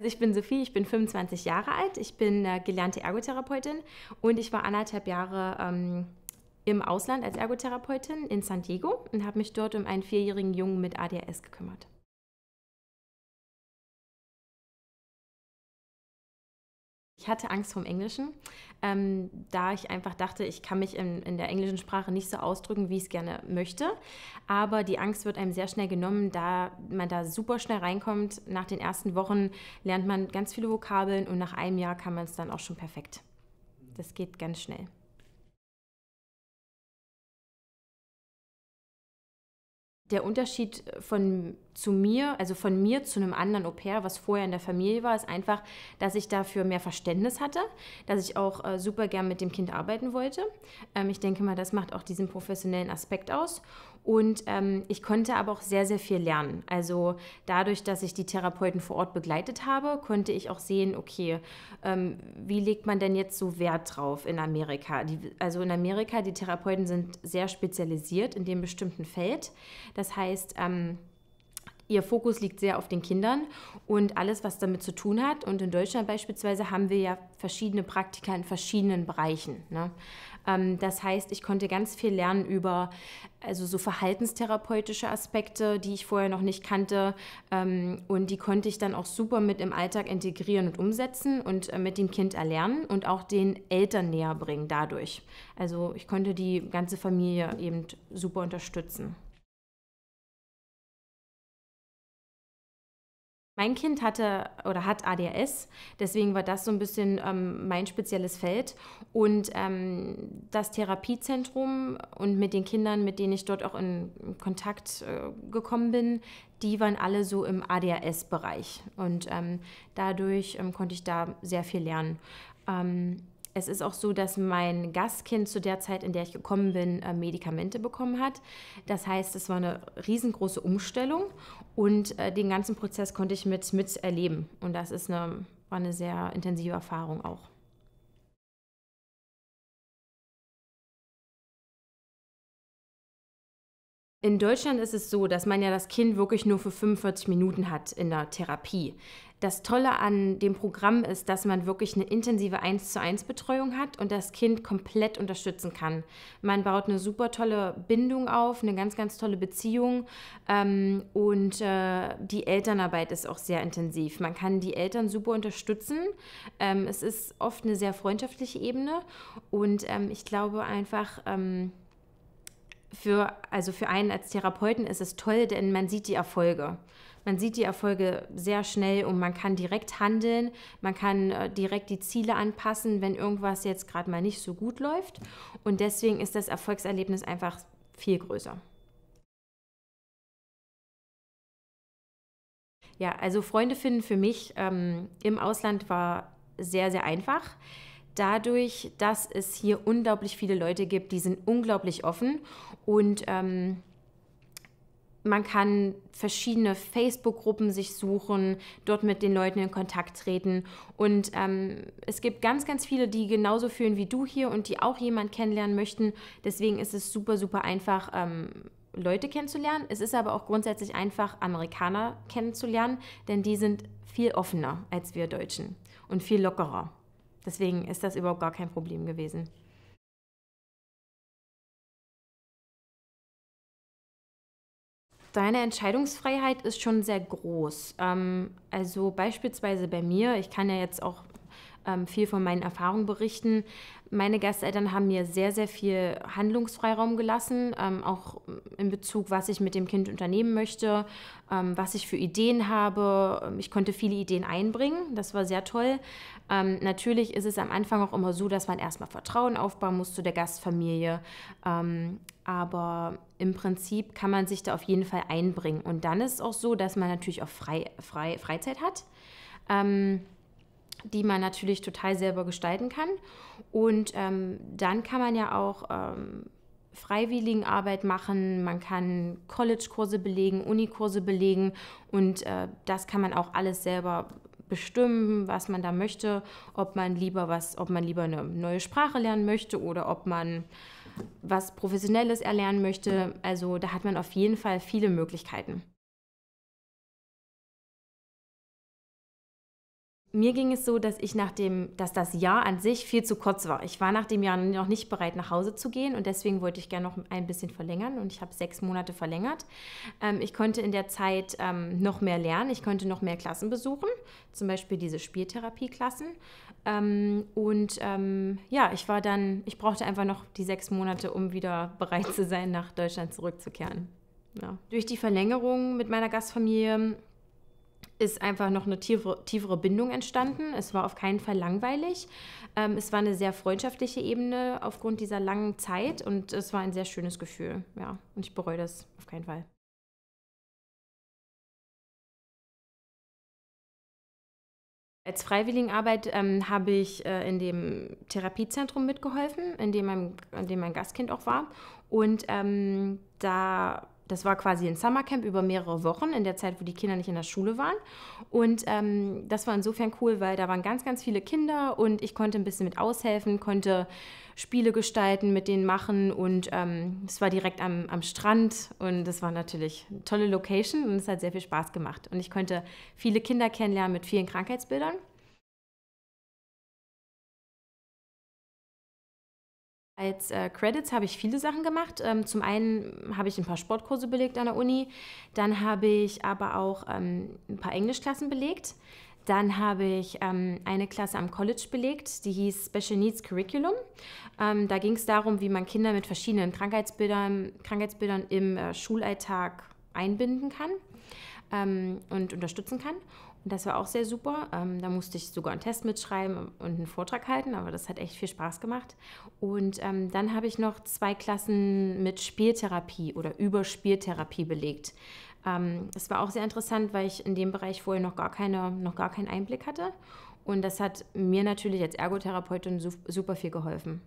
Also ich bin Sophie, ich bin 25 Jahre alt, ich bin äh, gelernte Ergotherapeutin und ich war anderthalb Jahre ähm, im Ausland als Ergotherapeutin in San Diego und habe mich dort um einen vierjährigen Jungen mit ADHS gekümmert. Ich hatte Angst vom Englischen, ähm, da ich einfach dachte, ich kann mich in, in der englischen Sprache nicht so ausdrücken, wie ich es gerne möchte. Aber die Angst wird einem sehr schnell genommen, da man da super schnell reinkommt. Nach den ersten Wochen lernt man ganz viele Vokabeln und nach einem Jahr kann man es dann auch schon perfekt. Das geht ganz schnell. Der Unterschied von zu mir, also von mir zu einem anderen Au pair, was vorher in der Familie war, ist einfach, dass ich dafür mehr Verständnis hatte, dass ich auch äh, super gern mit dem Kind arbeiten wollte. Ähm, ich denke mal, das macht auch diesen professionellen Aspekt aus. Und ähm, ich konnte aber auch sehr, sehr viel lernen. Also dadurch, dass ich die Therapeuten vor Ort begleitet habe, konnte ich auch sehen, okay, ähm, wie legt man denn jetzt so Wert drauf in Amerika? Die, also in Amerika, die Therapeuten sind sehr spezialisiert in dem bestimmten Feld. Das heißt, ähm, Ihr Fokus liegt sehr auf den Kindern und alles, was damit zu tun hat. Und in Deutschland beispielsweise haben wir ja verschiedene Praktika in verschiedenen Bereichen. Ne? Ähm, das heißt, ich konnte ganz viel lernen über also so verhaltenstherapeutische Aspekte, die ich vorher noch nicht kannte. Ähm, und die konnte ich dann auch super mit im Alltag integrieren und umsetzen und äh, mit dem Kind erlernen und auch den Eltern näher bringen dadurch. Also ich konnte die ganze Familie eben super unterstützen. Mein Kind hatte oder hat ADHS, deswegen war das so ein bisschen ähm, mein spezielles Feld. Und ähm, das Therapiezentrum und mit den Kindern, mit denen ich dort auch in Kontakt äh, gekommen bin, die waren alle so im ADHS-Bereich. Und ähm, dadurch ähm, konnte ich da sehr viel lernen. Ähm, es ist auch so, dass mein Gastkind zu der Zeit, in der ich gekommen bin, äh, Medikamente bekommen hat. Das heißt, es war eine riesengroße Umstellung und äh, den ganzen Prozess konnte ich mit, mit erleben. Und das ist eine, war eine sehr intensive Erfahrung auch. In Deutschland ist es so, dass man ja das Kind wirklich nur für 45 Minuten hat in der Therapie. Das Tolle an dem Programm ist, dass man wirklich eine intensive 1 zu 1 Betreuung hat und das Kind komplett unterstützen kann. Man baut eine super tolle Bindung auf, eine ganz, ganz tolle Beziehung ähm, und äh, die Elternarbeit ist auch sehr intensiv. Man kann die Eltern super unterstützen. Ähm, es ist oft eine sehr freundschaftliche Ebene und ähm, ich glaube einfach, ähm, für, also für einen als Therapeuten ist es toll, denn man sieht die Erfolge. Man sieht die Erfolge sehr schnell und man kann direkt handeln, man kann äh, direkt die Ziele anpassen, wenn irgendwas jetzt gerade mal nicht so gut läuft. Und deswegen ist das Erfolgserlebnis einfach viel größer. Ja, also Freunde finden für mich ähm, im Ausland war sehr, sehr einfach dadurch, dass es hier unglaublich viele Leute gibt, die sind unglaublich offen und ähm, man kann verschiedene Facebook-Gruppen sich suchen, dort mit den Leuten in Kontakt treten. Und ähm, es gibt ganz, ganz viele, die genauso fühlen wie du hier und die auch jemanden kennenlernen möchten. Deswegen ist es super, super einfach, ähm, Leute kennenzulernen. Es ist aber auch grundsätzlich einfach, Amerikaner kennenzulernen, denn die sind viel offener als wir Deutschen und viel lockerer. Deswegen ist das überhaupt gar kein Problem gewesen. Deine Entscheidungsfreiheit ist schon sehr groß. Ähm, also beispielsweise bei mir, ich kann ja jetzt auch ähm, viel von meinen Erfahrungen berichten. Meine Gasteltern haben mir sehr, sehr viel Handlungsfreiraum gelassen, ähm, auch in Bezug, was ich mit dem Kind unternehmen möchte, ähm, was ich für Ideen habe. Ähm, ich konnte viele Ideen einbringen, das war sehr toll. Ähm, natürlich ist es am Anfang auch immer so, dass man erstmal Vertrauen aufbauen muss zu der Gastfamilie. Ähm, aber im Prinzip kann man sich da auf jeden Fall einbringen. Und dann ist es auch so, dass man natürlich auch frei, frei Freizeit hat. Ähm, die man natürlich total selber gestalten kann. Und ähm, dann kann man ja auch ähm, Freiwilligenarbeit machen, man kann College-Kurse belegen, Unikurse belegen und äh, das kann man auch alles selber bestimmen, was man da möchte, ob man lieber was, ob man lieber eine neue Sprache lernen möchte oder ob man was Professionelles erlernen möchte. Also da hat man auf jeden Fall viele Möglichkeiten. Mir ging es so, dass ich nach dem, dass das Jahr an sich viel zu kurz war. Ich war nach dem Jahr noch nicht bereit, nach Hause zu gehen und deswegen wollte ich gerne noch ein bisschen verlängern und ich habe sechs Monate verlängert. Ähm, ich konnte in der Zeit ähm, noch mehr lernen, ich konnte noch mehr Klassen besuchen, zum Beispiel diese Spieltherapieklassen. Ähm, und ähm, ja, ich war dann, ich brauchte einfach noch die sechs Monate, um wieder bereit zu sein, nach Deutschland zurückzukehren. Ja. Durch die Verlängerung mit meiner Gastfamilie ist einfach noch eine tiefere, tiefere Bindung entstanden. Es war auf keinen Fall langweilig. Ähm, es war eine sehr freundschaftliche Ebene aufgrund dieser langen Zeit und es war ein sehr schönes Gefühl. Ja, und ich bereue das auf keinen Fall. Als Freiwilligenarbeit ähm, habe ich äh, in dem Therapiezentrum mitgeholfen, in dem, mein, in dem mein Gastkind auch war. Und ähm, da das war quasi ein Summercamp über mehrere Wochen in der Zeit, wo die Kinder nicht in der Schule waren. Und ähm, das war insofern cool, weil da waren ganz, ganz viele Kinder und ich konnte ein bisschen mit aushelfen, konnte Spiele gestalten, mit denen machen. Und ähm, es war direkt am, am Strand und das war natürlich eine tolle Location und es hat sehr viel Spaß gemacht. Und ich konnte viele Kinder kennenlernen mit vielen Krankheitsbildern. Als äh, Credits habe ich viele Sachen gemacht. Ähm, zum einen habe ich ein paar Sportkurse belegt an der Uni, dann habe ich aber auch ähm, ein paar Englischklassen belegt. Dann habe ich ähm, eine Klasse am College belegt, die hieß Special Needs Curriculum. Ähm, da ging es darum, wie man Kinder mit verschiedenen Krankheitsbildern, Krankheitsbildern im äh, Schulalltag einbinden kann ähm, und unterstützen kann. Und das war auch sehr super. Ähm, da musste ich sogar einen Test mitschreiben und einen Vortrag halten, aber das hat echt viel Spaß gemacht. Und ähm, dann habe ich noch zwei Klassen mit Spieltherapie oder über Spieltherapie belegt. Ähm, das war auch sehr interessant, weil ich in dem Bereich vorher noch gar, keine, noch gar keinen Einblick hatte. Und das hat mir natürlich als Ergotherapeutin super viel geholfen.